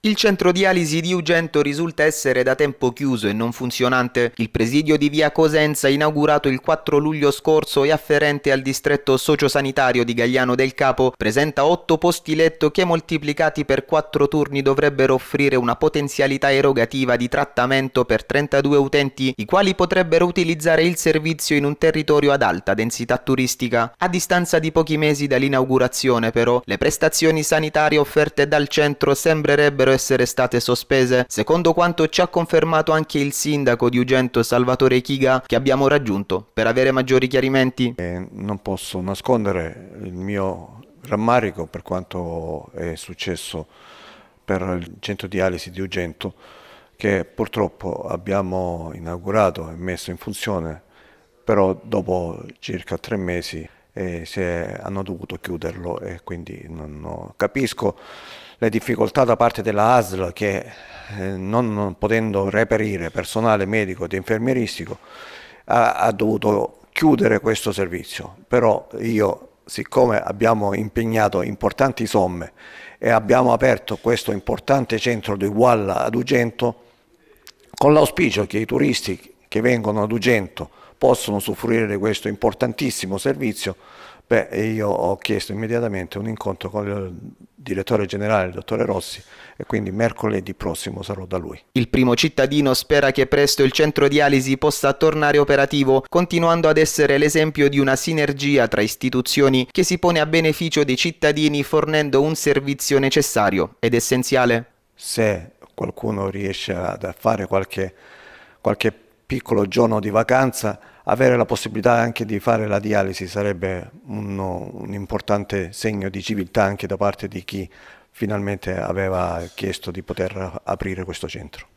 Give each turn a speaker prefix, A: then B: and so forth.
A: Il centro dialisi di Ugento risulta essere da tempo chiuso e non funzionante. Il presidio di via Cosenza, inaugurato il 4 luglio scorso e afferente al distretto sociosanitario di Gagliano del Capo, presenta 8 posti letto che moltiplicati per 4 turni dovrebbero offrire una potenzialità erogativa di trattamento per 32 utenti, i quali potrebbero utilizzare il servizio in un territorio ad alta densità turistica. A distanza di pochi mesi dall'inaugurazione, però, le prestazioni sanitarie offerte dal centro sembrerebbero potrebbero essere state sospese, secondo quanto ci ha confermato anche il sindaco di Ugento Salvatore Chiga che abbiamo raggiunto per avere maggiori chiarimenti. Eh, non posso
B: nascondere il mio rammarico per quanto è successo per il centro dialisi di Ugento che purtroppo abbiamo inaugurato e messo in funzione però dopo circa tre mesi eh, hanno dovuto chiuderlo e quindi non, non capisco le difficoltà da parte della ASL che eh, non, potendo reperire personale medico ed infermieristico ha, ha dovuto chiudere questo servizio, però io siccome abbiamo impegnato importanti somme e abbiamo aperto questo importante centro di Walla ad Ugento con l'auspicio che i turisti che vengono ad Ugento possono soffrire di questo importantissimo servizio, beh, io ho chiesto immediatamente un incontro con il direttore generale, il dottore Rossi, e quindi mercoledì prossimo sarò da lui.
A: Il primo cittadino spera che presto il centro dialisi possa tornare operativo, continuando ad essere l'esempio di una sinergia tra istituzioni che si pone a beneficio dei cittadini fornendo un servizio necessario ed
B: essenziale. Se qualcuno riesce a fare qualche, qualche piccolo giorno di vacanza, avere la possibilità anche di fare la dialisi sarebbe un, un importante segno di civiltà anche da parte di chi finalmente aveva chiesto di poter aprire questo centro.